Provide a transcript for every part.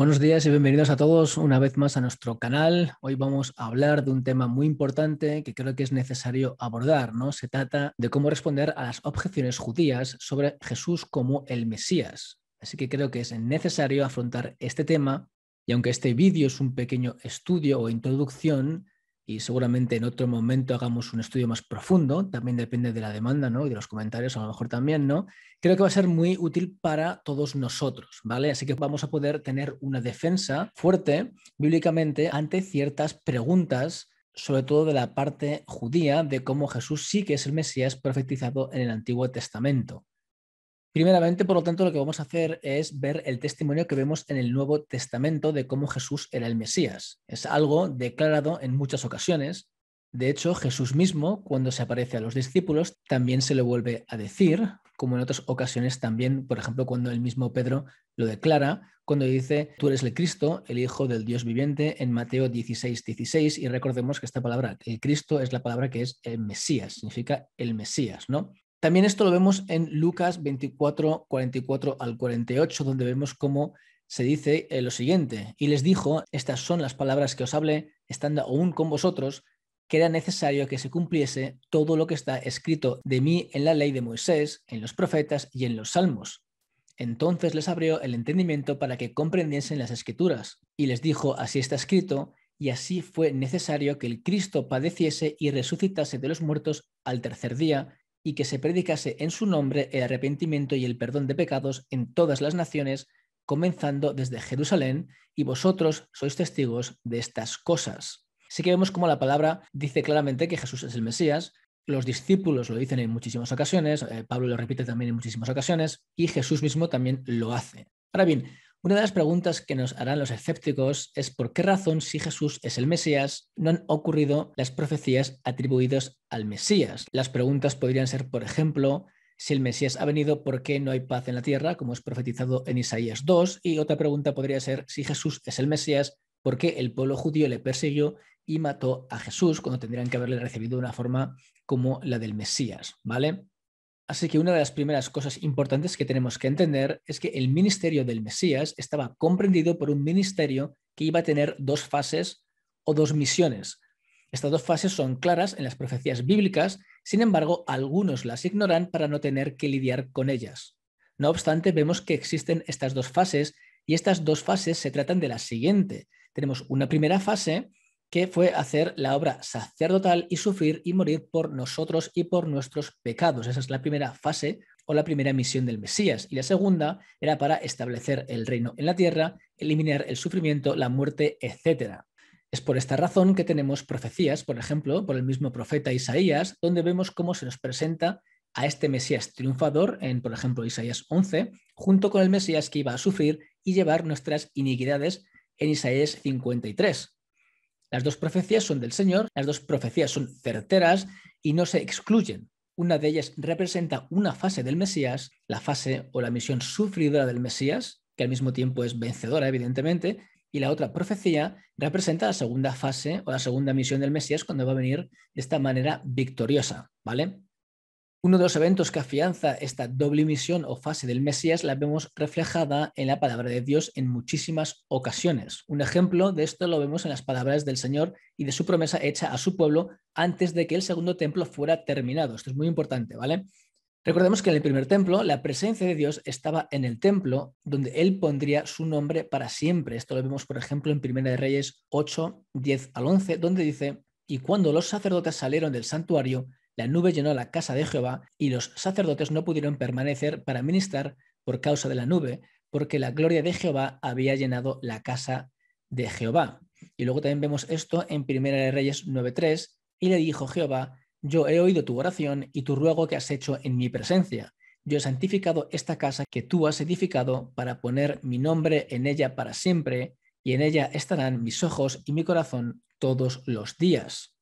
Buenos días y bienvenidos a todos una vez más a nuestro canal. Hoy vamos a hablar de un tema muy importante que creo que es necesario abordar, ¿no? Se trata de cómo responder a las objeciones judías sobre Jesús como el Mesías. Así que creo que es necesario afrontar este tema y aunque este vídeo es un pequeño estudio o introducción, y seguramente en otro momento hagamos un estudio más profundo, también depende de la demanda ¿no? y de los comentarios, a lo mejor también, ¿no? Creo que va a ser muy útil para todos nosotros, ¿vale? Así que vamos a poder tener una defensa fuerte bíblicamente ante ciertas preguntas sobre todo de la parte judía, de cómo Jesús sí que es el Mesías profetizado en el Antiguo Testamento. Primeramente, por lo tanto, lo que vamos a hacer es ver el testimonio que vemos en el Nuevo Testamento de cómo Jesús era el Mesías. Es algo declarado en muchas ocasiones. De hecho, Jesús mismo, cuando se aparece a los discípulos, también se lo vuelve a decir, como en otras ocasiones también, por ejemplo, cuando el mismo Pedro lo declara, cuando dice, tú eres el Cristo, el Hijo del Dios viviente, en Mateo 16, 16, y recordemos que esta palabra, el Cristo, es la palabra que es el Mesías, significa el Mesías, ¿no? También esto lo vemos en Lucas 24, 44 al 48, donde vemos cómo se dice eh, lo siguiente, y les dijo, estas son las palabras que os hablé, estando aún con vosotros, que era necesario que se cumpliese todo lo que está escrito de mí en la ley de Moisés, en los profetas y en los salmos. Entonces les abrió el entendimiento para que comprendiesen las escrituras, y les dijo, así está escrito, y así fue necesario que el Cristo padeciese y resucitase de los muertos al tercer día, y que se predicase en su nombre el arrepentimiento y el perdón de pecados en todas las naciones, comenzando desde Jerusalén, y vosotros sois testigos de estas cosas. Así que vemos cómo la palabra dice claramente que Jesús es el Mesías, los discípulos lo dicen en muchísimas ocasiones, eh, Pablo lo repite también en muchísimas ocasiones, y Jesús mismo también lo hace. Ahora bien, una de las preguntas que nos harán los escépticos es por qué razón, si Jesús es el Mesías, no han ocurrido las profecías atribuidas al Mesías. Las preguntas podrían ser, por ejemplo, si el Mesías ha venido, ¿por qué no hay paz en la tierra, como es profetizado en Isaías 2? Y otra pregunta podría ser, si Jesús es el Mesías, ¿por qué el pueblo judío le persiguió y mató a Jesús cuando tendrían que haberle recibido de una forma como la del Mesías? ¿Vale? Así que una de las primeras cosas importantes que tenemos que entender es que el ministerio del Mesías estaba comprendido por un ministerio que iba a tener dos fases o dos misiones. Estas dos fases son claras en las profecías bíblicas, sin embargo, algunos las ignoran para no tener que lidiar con ellas. No obstante, vemos que existen estas dos fases y estas dos fases se tratan de la siguiente. Tenemos una primera fase que fue hacer la obra sacerdotal y sufrir y morir por nosotros y por nuestros pecados. Esa es la primera fase o la primera misión del Mesías. Y la segunda era para establecer el reino en la tierra, eliminar el sufrimiento, la muerte, etc. Es por esta razón que tenemos profecías, por ejemplo, por el mismo profeta Isaías, donde vemos cómo se nos presenta a este Mesías triunfador en, por ejemplo, Isaías 11, junto con el Mesías que iba a sufrir y llevar nuestras iniquidades en Isaías 53. Las dos profecías son del Señor, las dos profecías son certeras y no se excluyen. Una de ellas representa una fase del Mesías, la fase o la misión sufridora del Mesías, que al mismo tiempo es vencedora, evidentemente, y la otra profecía representa la segunda fase o la segunda misión del Mesías cuando va a venir de esta manera victoriosa, ¿vale? Uno de los eventos que afianza esta doble misión o fase del Mesías la vemos reflejada en la palabra de Dios en muchísimas ocasiones. Un ejemplo de esto lo vemos en las palabras del Señor y de su promesa hecha a su pueblo antes de que el segundo templo fuera terminado. Esto es muy importante, ¿vale? Recordemos que en el primer templo la presencia de Dios estaba en el templo donde Él pondría su nombre para siempre. Esto lo vemos, por ejemplo, en Primera de Reyes 8, 10 al 11, donde dice, y cuando los sacerdotes salieron del santuario, la nube llenó la casa de Jehová y los sacerdotes no pudieron permanecer para ministrar por causa de la nube, porque la gloria de Jehová había llenado la casa de Jehová. Y luego también vemos esto en 1 Reyes 9.3, y le dijo Jehová, yo he oído tu oración y tu ruego que has hecho en mi presencia. Yo he santificado esta casa que tú has edificado para poner mi nombre en ella para siempre, y en ella estarán mis ojos y mi corazón todos los días.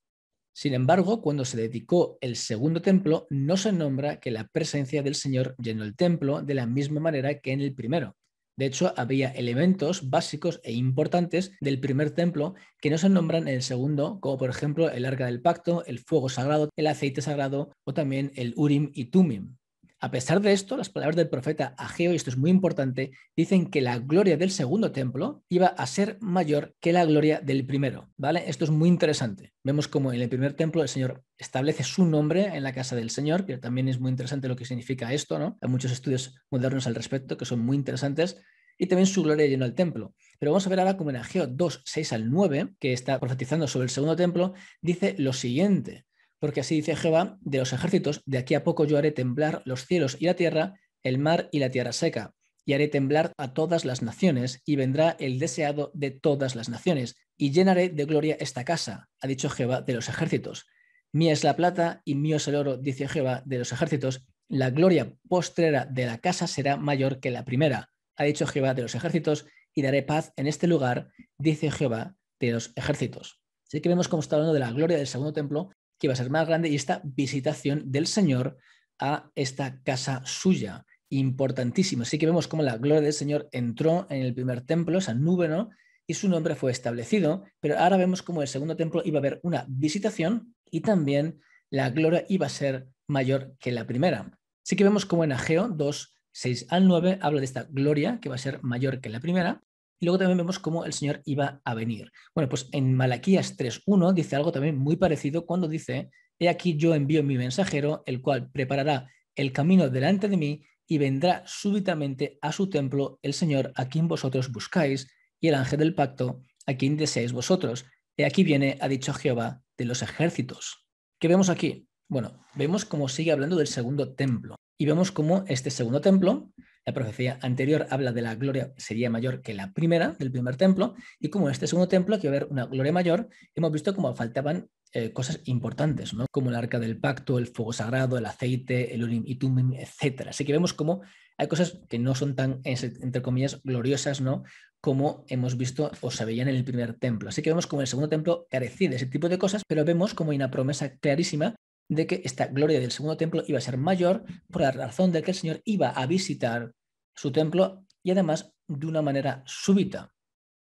Sin embargo, cuando se dedicó el segundo templo, no se nombra que la presencia del Señor llenó el templo de la misma manera que en el primero. De hecho, había elementos básicos e importantes del primer templo que no se nombran en el segundo, como por ejemplo el arca del pacto, el fuego sagrado, el aceite sagrado o también el Urim y Tumim. A pesar de esto, las palabras del profeta Ageo, y esto es muy importante, dicen que la gloria del segundo templo iba a ser mayor que la gloria del primero, ¿vale? Esto es muy interesante. Vemos cómo en el primer templo el Señor establece su nombre en la casa del Señor, que también es muy interesante lo que significa esto, ¿no? Hay muchos estudios modernos al respecto que son muy interesantes y también su gloria llenó el templo. Pero vamos a ver ahora cómo en Ageo 2, 6 al 9, que está profetizando sobre el segundo templo, dice lo siguiente porque así dice Jehová de los ejércitos, de aquí a poco yo haré temblar los cielos y la tierra, el mar y la tierra seca, y haré temblar a todas las naciones, y vendrá el deseado de todas las naciones, y llenaré de gloria esta casa, ha dicho Jehová de los ejércitos. Mía es la plata y mío es el oro, dice Jehová de los ejércitos, la gloria postrera de la casa será mayor que la primera, ha dicho Jehová de los ejércitos, y daré paz en este lugar, dice Jehová de los ejércitos. Así que vemos cómo está hablando de la gloria del segundo templo que iba a ser más grande y esta visitación del Señor a esta casa suya, importantísima. Así que vemos cómo la gloria del Señor entró en el primer templo, San y su nombre fue establecido, pero ahora vemos cómo el segundo templo iba a haber una visitación y también la gloria iba a ser mayor que la primera. Así que vemos cómo en Ageo 2, 6 al 9 habla de esta gloria que va a ser mayor que la primera, y luego también vemos cómo el Señor iba a venir. Bueno, pues en Malaquías 3.1 dice algo también muy parecido cuando dice, He aquí yo envío mi mensajero, el cual preparará el camino delante de mí y vendrá súbitamente a su templo el Señor a quien vosotros buscáis y el ángel del pacto a quien deseáis vosotros. He aquí viene, ha dicho Jehová, de los ejércitos. ¿Qué vemos aquí? Bueno, vemos cómo sigue hablando del segundo templo. Y vemos cómo este segundo templo, la profecía anterior habla de la gloria sería mayor que la primera, del primer templo, y como en este segundo templo, que va a haber una gloria mayor, hemos visto cómo faltaban eh, cosas importantes, ¿no? como el arca del pacto, el fuego sagrado, el aceite, el urim y tumim, etc. Así que vemos cómo hay cosas que no son tan, entre comillas, gloriosas, ¿no? como hemos visto o se en el primer templo. Así que vemos como el segundo templo carecía de ese tipo de cosas, pero vemos como hay una promesa clarísima de que esta gloria del segundo templo iba a ser mayor por la razón de que el Señor iba a visitar su templo y además de una manera súbita.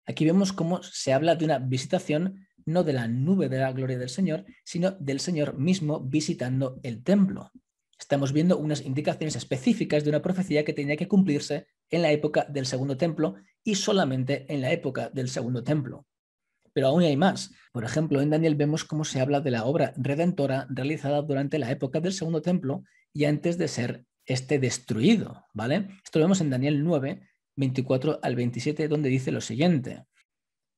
Aquí vemos cómo se habla de una visitación no de la nube de la gloria del Señor, sino del Señor mismo visitando el templo. Estamos viendo unas indicaciones específicas de una profecía que tenía que cumplirse en la época del segundo templo y solamente en la época del segundo templo. Pero aún hay más. Por ejemplo, en Daniel vemos cómo se habla de la obra redentora realizada durante la época del Segundo Templo y antes de ser este destruido, ¿vale? Esto lo vemos en Daniel 9, 24 al 27, donde dice lo siguiente.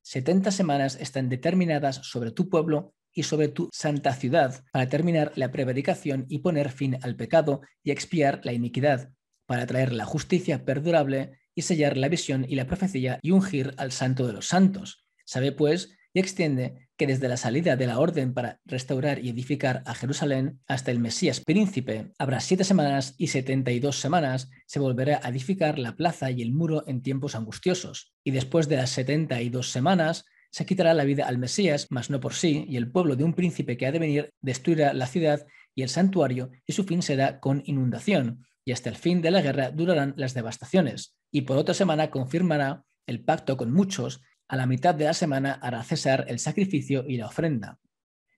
70 semanas están determinadas sobre tu pueblo y sobre tu santa ciudad para terminar la prevaricación y poner fin al pecado y expiar la iniquidad, para traer la justicia perdurable y sellar la visión y la profecía y ungir al santo de los santos. Sabe pues y extiende que desde la salida de la orden para restaurar y edificar a Jerusalén hasta el Mesías príncipe, habrá siete semanas y setenta y dos semanas, se volverá a edificar la plaza y el muro en tiempos angustiosos, y después de las setenta y dos semanas se quitará la vida al Mesías, mas no por sí, y el pueblo de un príncipe que ha de venir destruirá la ciudad y el santuario, y su fin será con inundación, y hasta el fin de la guerra durarán las devastaciones, y por otra semana confirmará el pacto con muchos, a la mitad de la semana hará cesar el sacrificio y la ofrenda.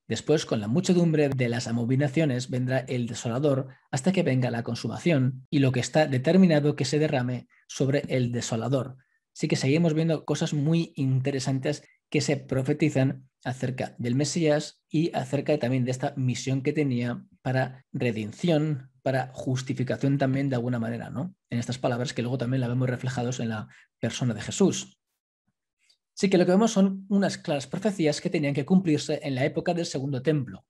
Después, con la muchedumbre de las amobinaciones, vendrá el desolador hasta que venga la consumación y lo que está determinado que se derrame sobre el desolador. Así que seguimos viendo cosas muy interesantes que se profetizan acerca del Mesías y acerca también de esta misión que tenía para redención, para justificación también de alguna manera, ¿no? En estas palabras que luego también la vemos reflejados en la persona de Jesús. Sí que lo que vemos son unas claras profecías que tenían que cumplirse en la época del Segundo Templo.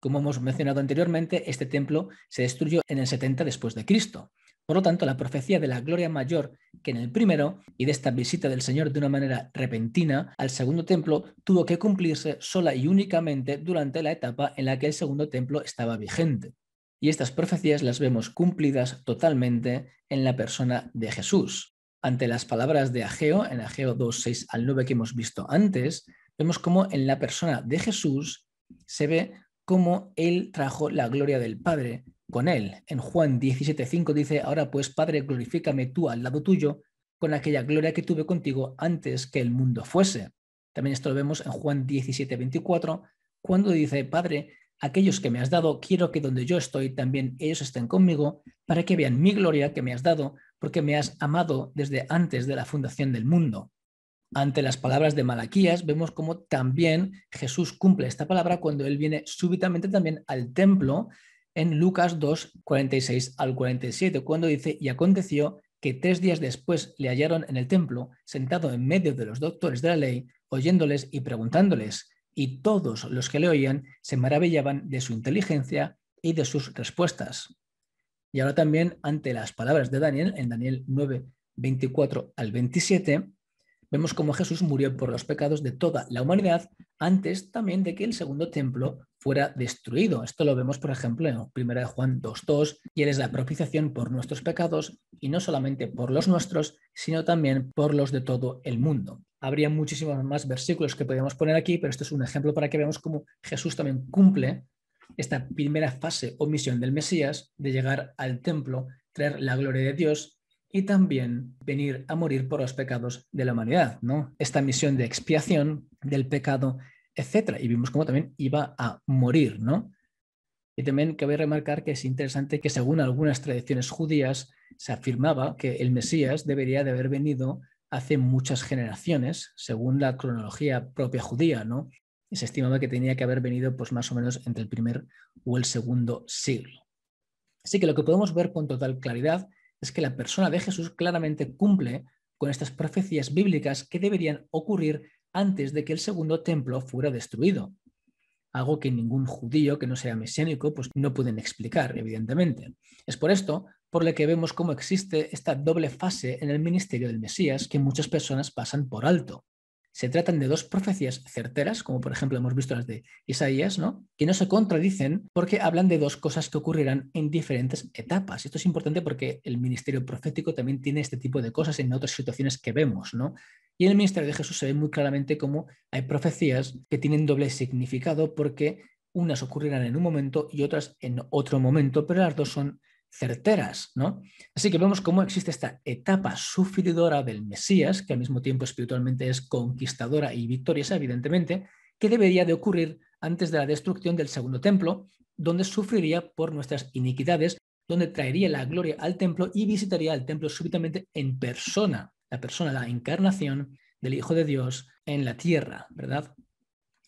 Como hemos mencionado anteriormente, este templo se destruyó en el 70 después de Cristo. Por lo tanto, la profecía de la gloria mayor que en el primero y de esta visita del Señor de una manera repentina al segundo templo tuvo que cumplirse sola y únicamente durante la etapa en la que el segundo templo estaba vigente. Y estas profecías las vemos cumplidas totalmente en la persona de Jesús ante las palabras de Ageo, en Ageo 2, 6 al 9 que hemos visto antes, vemos cómo en la persona de Jesús se ve cómo Él trajo la gloria del Padre con Él. En Juan 17, 5 dice, ahora pues Padre, glorifícame tú al lado tuyo con aquella gloria que tuve contigo antes que el mundo fuese. También esto lo vemos en Juan 17, 24, cuando dice, Padre, aquellos que me has dado, quiero que donde yo estoy también ellos estén conmigo, para que vean mi gloria que me has dado, porque me has amado desde antes de la fundación del mundo. Ante las palabras de Malaquías vemos cómo también Jesús cumple esta palabra cuando él viene súbitamente también al templo en Lucas 2, 46 al 47, cuando dice, y aconteció que tres días después le hallaron en el templo, sentado en medio de los doctores de la ley, oyéndoles y preguntándoles, y todos los que le oían se maravillaban de su inteligencia y de sus respuestas. Y ahora también ante las palabras de Daniel, en Daniel 9, 24 al 27, vemos cómo Jesús murió por los pecados de toda la humanidad antes también de que el segundo templo fuera destruido. Esto lo vemos, por ejemplo, en 1 Juan 2.2, y Él es la propiciación por nuestros pecados, y no solamente por los nuestros, sino también por los de todo el mundo. Habría muchísimos más versículos que podríamos poner aquí, pero esto es un ejemplo para que veamos cómo Jesús también cumple esta primera fase o misión del Mesías de llegar al templo, traer la gloria de Dios y también venir a morir por los pecados de la humanidad, ¿no? Esta misión de expiación del pecado, etcétera, y vimos cómo también iba a morir, ¿no? Y también cabe remarcar que es interesante que según algunas tradiciones judías se afirmaba que el Mesías debería de haber venido hace muchas generaciones, según la cronología propia judía, ¿no? y se estimaba que tenía que haber venido pues, más o menos entre el primer o el segundo siglo. Así que lo que podemos ver con total claridad es que la persona de Jesús claramente cumple con estas profecías bíblicas que deberían ocurrir antes de que el segundo templo fuera destruido. Algo que ningún judío que no sea mesiánico pues no pueden explicar, evidentemente. Es por esto por lo que vemos cómo existe esta doble fase en el ministerio del Mesías que muchas personas pasan por alto. Se tratan de dos profecías certeras, como por ejemplo hemos visto las de Isaías, ¿no? que no se contradicen porque hablan de dos cosas que ocurrirán en diferentes etapas. Esto es importante porque el ministerio profético también tiene este tipo de cosas en otras situaciones que vemos. ¿no? Y en el ministerio de Jesús se ve muy claramente cómo hay profecías que tienen doble significado porque unas ocurrirán en un momento y otras en otro momento, pero las dos son certeras, ¿no? Así que vemos cómo existe esta etapa sufridora del Mesías, que al mismo tiempo espiritualmente es conquistadora y victoriosa, evidentemente, que debería de ocurrir antes de la destrucción del segundo templo, donde sufriría por nuestras iniquidades, donde traería la gloria al templo y visitaría el templo súbitamente en persona, la persona, la encarnación del Hijo de Dios en la tierra, ¿verdad?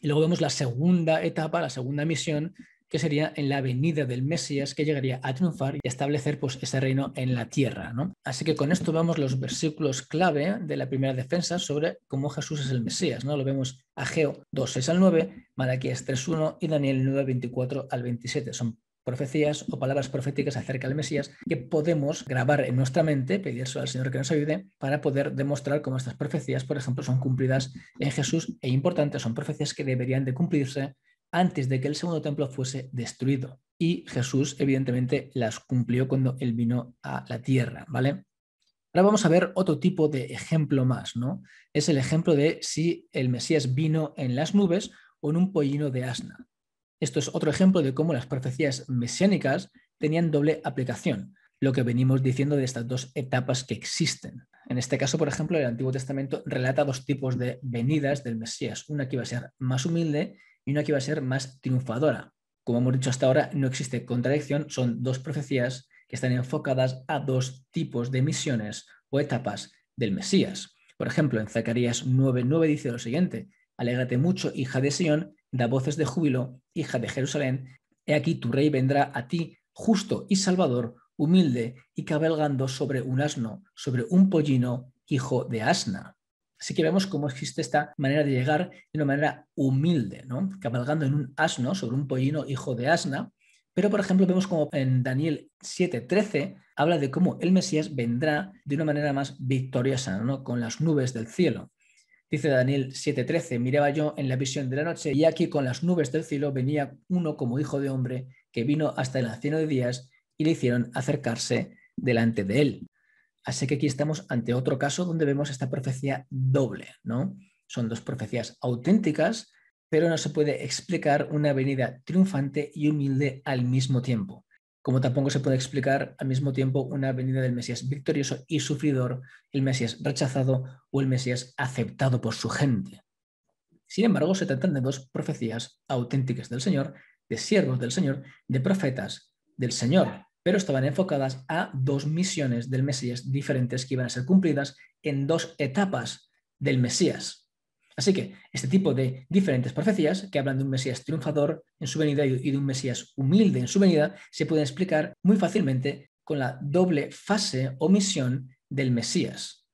Y luego vemos la segunda etapa, la segunda misión, que sería en la venida del Mesías que llegaría a triunfar y establecer pues, ese reino en la tierra. ¿no? Así que con esto vemos los versículos clave de la primera defensa sobre cómo Jesús es el Mesías. ¿no? Lo vemos Ageo 2, 6 al 9, Malaquías 3, 1 y Daniel 9, 24 al 27. Son profecías o palabras proféticas acerca del Mesías que podemos grabar en nuestra mente, pedirle al Señor que nos ayude para poder demostrar cómo estas profecías, por ejemplo, son cumplidas en Jesús e importantes, son profecías que deberían de cumplirse antes de que el segundo templo fuese destruido. Y Jesús, evidentemente, las cumplió cuando él vino a la tierra, ¿vale? Ahora vamos a ver otro tipo de ejemplo más, ¿no? Es el ejemplo de si el Mesías vino en las nubes o en un pollino de asna. Esto es otro ejemplo de cómo las profecías mesiánicas tenían doble aplicación, lo que venimos diciendo de estas dos etapas que existen. En este caso, por ejemplo, el Antiguo Testamento relata dos tipos de venidas del Mesías, una que iba a ser más humilde y una que va a ser más triunfadora. Como hemos dicho hasta ahora, no existe contradicción, son dos profecías que están enfocadas a dos tipos de misiones o etapas del Mesías. Por ejemplo, en Zacarías 9:9 dice lo siguiente: Alégrate mucho, hija de Sion, da voces de júbilo, hija de Jerusalén. He aquí tu rey vendrá a ti, justo y salvador, humilde y cabalgando sobre un asno, sobre un pollino, hijo de asna. Así que vemos cómo existe esta manera de llegar de una manera humilde, ¿no? cabalgando en un asno sobre un pollino hijo de asna. Pero, por ejemplo, vemos como en Daniel 7:13 habla de cómo el Mesías vendrá de una manera más victoriosa, con las nubes del cielo. Dice Daniel 7:13, miraba yo en la visión de la noche y aquí con las nubes del cielo venía uno como hijo de hombre que vino hasta el anciano de días y le hicieron acercarse delante de él. Así que aquí estamos ante otro caso donde vemos esta profecía doble, ¿no? Son dos profecías auténticas, pero no se puede explicar una venida triunfante y humilde al mismo tiempo, como tampoco se puede explicar al mismo tiempo una venida del Mesías victorioso y sufridor, el Mesías rechazado o el Mesías aceptado por su gente. Sin embargo, se tratan de dos profecías auténticas del Señor, de siervos del Señor, de profetas del Señor, pero estaban enfocadas a dos misiones del Mesías diferentes que iban a ser cumplidas en dos etapas del Mesías. Así que este tipo de diferentes profecías que hablan de un Mesías triunfador en su venida y de un Mesías humilde en su venida se pueden explicar muy fácilmente con la doble fase o misión del Mesías.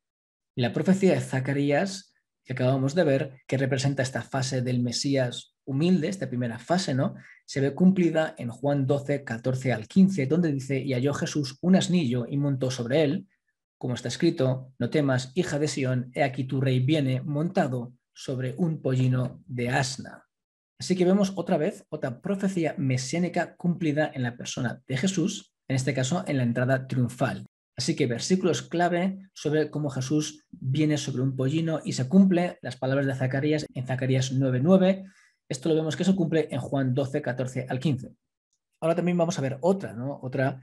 La profecía de Zacarías que acabamos de ver, que representa esta fase del Mesías humilde, esta primera fase, ¿no? se ve cumplida en Juan 12, 14 al 15, donde dice, y halló Jesús un asnillo y montó sobre él, como está escrito, no temas, hija de Sión, he aquí tu rey viene montado sobre un pollino de asna. Así que vemos otra vez otra profecía mesiánica cumplida en la persona de Jesús, en este caso en la entrada triunfal. Así que versículos clave sobre cómo Jesús viene sobre un pollino y se cumple las palabras de Zacarías en Zacarías 9:9 esto lo vemos que eso cumple en Juan 12, 14 al 15. Ahora también vamos a ver otra, ¿no? Otra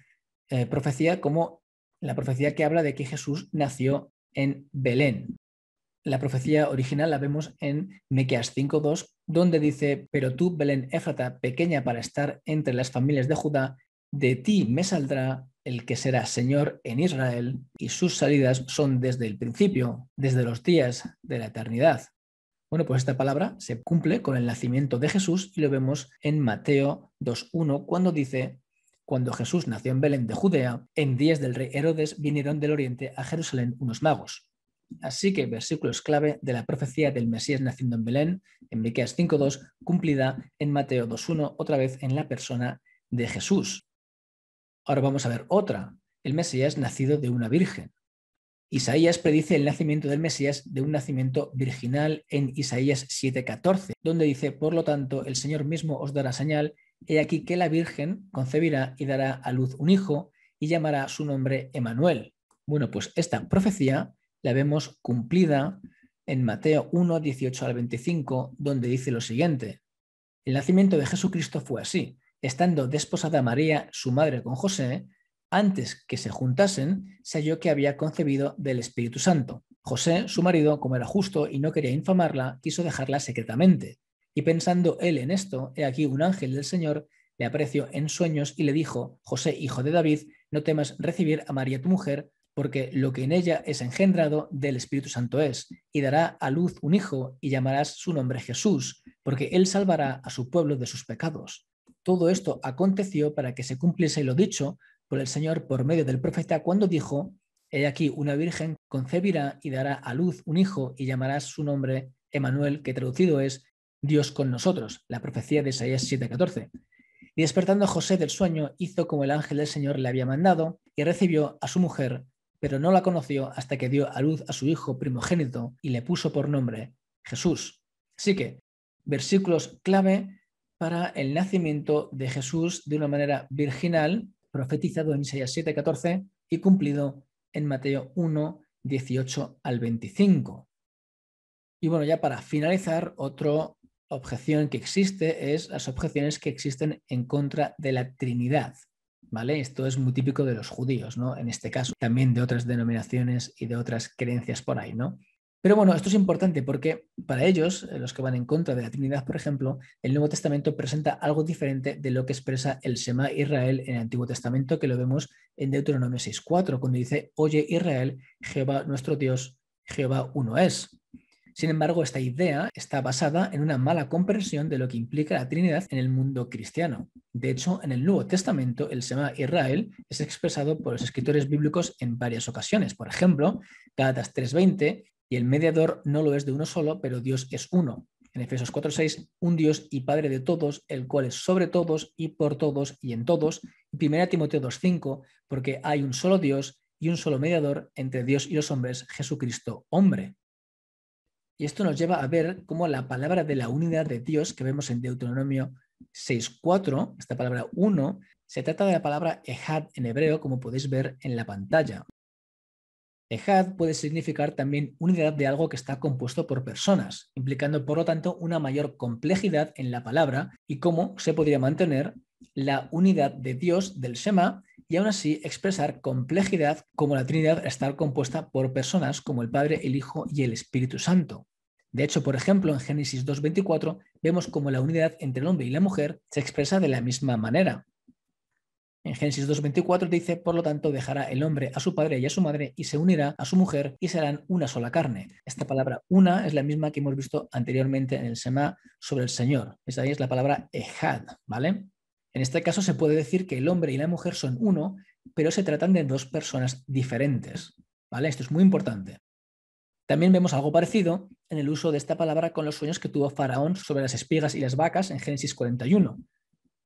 eh, profecía como la profecía que habla de que Jesús nació en Belén. La profecía original la vemos en Mequeas 5.2, donde dice, pero tú, Belén Éfrata, pequeña para estar entre las familias de Judá, de ti me saldrá el que será Señor en Israel, y sus salidas son desde el principio, desde los días de la eternidad. Bueno, pues esta palabra se cumple con el nacimiento de Jesús y lo vemos en Mateo 2.1 cuando dice, cuando Jesús nació en Belén de Judea, en días del rey Herodes vinieron del oriente a Jerusalén unos magos. Así que versículos clave de la profecía del Mesías naciendo en Belén, en Miqueas 5.2, cumplida en Mateo 2.1, otra vez en la persona de Jesús. Ahora vamos a ver otra, el Mesías nacido de una virgen. Isaías predice el nacimiento del Mesías de un nacimiento virginal en Isaías 7:14, donde dice, por lo tanto, el Señor mismo os dará señal, he aquí que la Virgen concebirá y dará a luz un hijo y llamará su nombre Emanuel. Bueno, pues esta profecía la vemos cumplida en Mateo 1, 18 al 25, donde dice lo siguiente, el nacimiento de Jesucristo fue así, estando desposada María, su madre, con José, antes que se juntasen, se halló que había concebido del Espíritu Santo. José, su marido, como era justo y no quería infamarla, quiso dejarla secretamente. Y pensando él en esto, he aquí un ángel del Señor le apareció en sueños y le dijo, José, hijo de David, no temas recibir a María tu mujer, porque lo que en ella es engendrado del Espíritu Santo es, y dará a luz un hijo, y llamarás su nombre Jesús, porque él salvará a su pueblo de sus pecados. Todo esto aconteció para que se cumpliese lo dicho por el Señor por medio del profeta cuando dijo, He aquí, una virgen concebirá y dará a luz un hijo y llamarás su nombre Emanuel, que traducido es Dios con nosotros, la profecía de Isaías 7:14. Y despertando a José del sueño, hizo como el ángel del Señor le había mandado y recibió a su mujer, pero no la conoció hasta que dio a luz a su hijo primogénito y le puso por nombre Jesús. Así que, versículos clave para el nacimiento de Jesús de una manera virginal profetizado en Isaías 7:14 y cumplido en Mateo 1, 18 al 25. Y bueno, ya para finalizar, otra objeción que existe es las objeciones que existen en contra de la Trinidad. ¿Vale? Esto es muy típico de los judíos, ¿no? En este caso, también de otras denominaciones y de otras creencias por ahí, ¿no? Pero bueno, esto es importante porque para ellos, eh, los que van en contra de la Trinidad, por ejemplo, el Nuevo Testamento presenta algo diferente de lo que expresa el Semá Israel en el Antiguo Testamento, que lo vemos en Deuteronomio 6.4, cuando dice, oye Israel, Jehová nuestro Dios, Jehová uno es. Sin embargo, esta idea está basada en una mala comprensión de lo que implica la Trinidad en el mundo cristiano. De hecho, en el Nuevo Testamento, el Semá Israel es expresado por los escritores bíblicos en varias ocasiones. Por ejemplo, Gálatas 3.20 y el mediador no lo es de uno solo, pero Dios es uno. En Efesios 4:6, un Dios y Padre de todos, el cual es sobre todos y por todos y en todos. Y 1 Timoteo 2:5, porque hay un solo Dios y un solo mediador entre Dios y los hombres, Jesucristo, hombre. Y esto nos lleva a ver cómo la palabra de la unidad de Dios que vemos en Deuteronomio 6.4, esta palabra uno, se trata de la palabra ehad en hebreo, como podéis ver en la pantalla. Ejad puede significar también unidad de algo que está compuesto por personas, implicando por lo tanto una mayor complejidad en la palabra y cómo se podría mantener la unidad de Dios del Shema y aún así expresar complejidad como la Trinidad estar compuesta por personas como el Padre, el Hijo y el Espíritu Santo. De hecho, por ejemplo, en Génesis 2.24 vemos cómo la unidad entre el hombre y la mujer se expresa de la misma manera. En Génesis 2.24 dice, por lo tanto, dejará el hombre a su padre y a su madre y se unirá a su mujer y serán una sola carne. Esta palabra una es la misma que hemos visto anteriormente en el Semá sobre el Señor. Esa ahí es la palabra ejad, ¿vale? En este caso se puede decir que el hombre y la mujer son uno, pero se tratan de dos personas diferentes, ¿vale? Esto es muy importante. También vemos algo parecido en el uso de esta palabra con los sueños que tuvo Faraón sobre las espigas y las vacas en Génesis 41.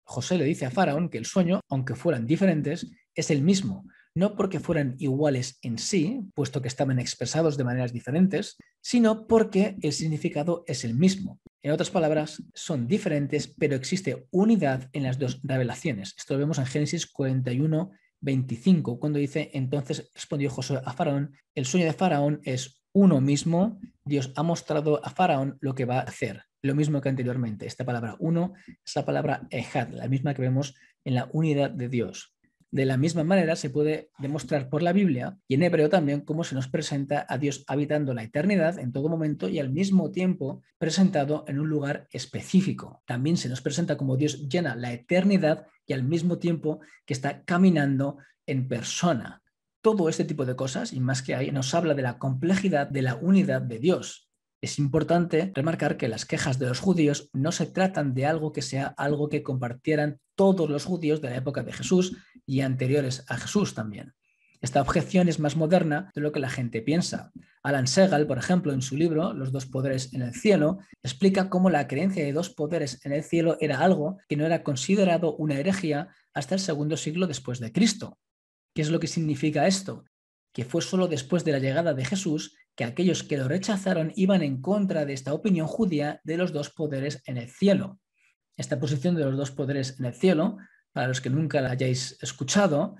José le dice a Faraón que el sueño, aunque fueran diferentes, es el mismo, no porque fueran iguales en sí, puesto que estaban expresados de maneras diferentes, sino porque el significado es el mismo. En otras palabras, son diferentes, pero existe unidad en las dos revelaciones. Esto lo vemos en Génesis 41, 25, cuando dice, entonces respondió José a Faraón, el sueño de Faraón es uno mismo, Dios ha mostrado a Faraón lo que va a hacer lo mismo que anteriormente. Esta palabra uno es la palabra ejad, la misma que vemos en la unidad de Dios. De la misma manera se puede demostrar por la Biblia y en hebreo también cómo se nos presenta a Dios habitando la eternidad en todo momento y al mismo tiempo presentado en un lugar específico. También se nos presenta como Dios llena la eternidad y al mismo tiempo que está caminando en persona. Todo este tipo de cosas, y más que ahí nos habla de la complejidad de la unidad de Dios, es importante remarcar que las quejas de los judíos no se tratan de algo que sea algo que compartieran todos los judíos de la época de Jesús y anteriores a Jesús también. Esta objeción es más moderna de lo que la gente piensa. Alan Segal, por ejemplo, en su libro Los dos poderes en el cielo, explica cómo la creencia de dos poderes en el cielo era algo que no era considerado una herejía hasta el segundo siglo después de Cristo. ¿Qué es lo que significa esto? que fue solo después de la llegada de Jesús que aquellos que lo rechazaron iban en contra de esta opinión judía de los dos poderes en el cielo. Esta posición de los dos poderes en el cielo, para los que nunca la hayáis escuchado,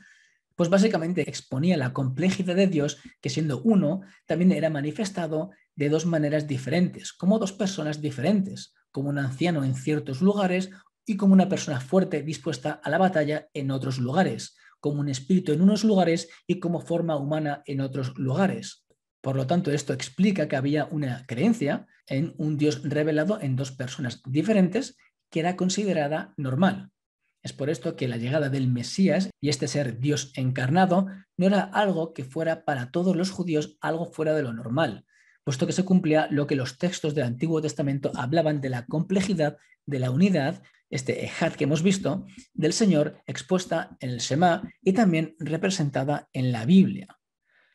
pues básicamente exponía la complejidad de Dios que siendo uno también era manifestado de dos maneras diferentes, como dos personas diferentes, como un anciano en ciertos lugares y como una persona fuerte dispuesta a la batalla en otros lugares, como un espíritu en unos lugares y como forma humana en otros lugares. Por lo tanto, esto explica que había una creencia en un Dios revelado en dos personas diferentes que era considerada normal. Es por esto que la llegada del Mesías y este ser Dios encarnado no era algo que fuera para todos los judíos algo fuera de lo normal, puesto que se cumplía lo que los textos del Antiguo Testamento hablaban de la complejidad, de la unidad, este Ejad que hemos visto, del Señor expuesta en el Shema y también representada en la Biblia.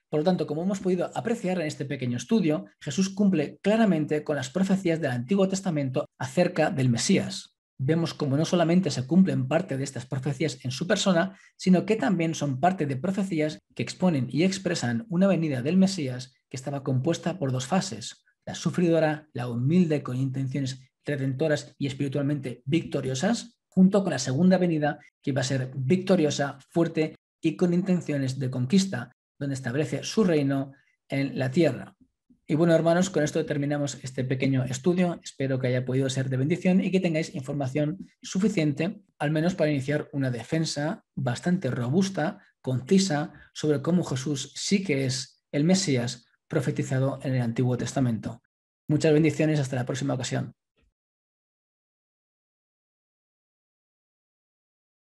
Por lo tanto, como hemos podido apreciar en este pequeño estudio, Jesús cumple claramente con las profecías del Antiguo Testamento acerca del Mesías. Vemos como no solamente se cumplen parte de estas profecías en su persona, sino que también son parte de profecías que exponen y expresan una venida del Mesías que estaba compuesta por dos fases, la sufridora, la humilde con intenciones redentoras y espiritualmente victoriosas, junto con la segunda venida, que va a ser victoriosa, fuerte y con intenciones de conquista, donde establece su reino en la tierra. Y bueno, hermanos, con esto terminamos este pequeño estudio. Espero que haya podido ser de bendición y que tengáis información suficiente, al menos para iniciar una defensa bastante robusta, concisa, sobre cómo Jesús sí que es el Mesías profetizado en el Antiguo Testamento. Muchas bendiciones, hasta la próxima ocasión.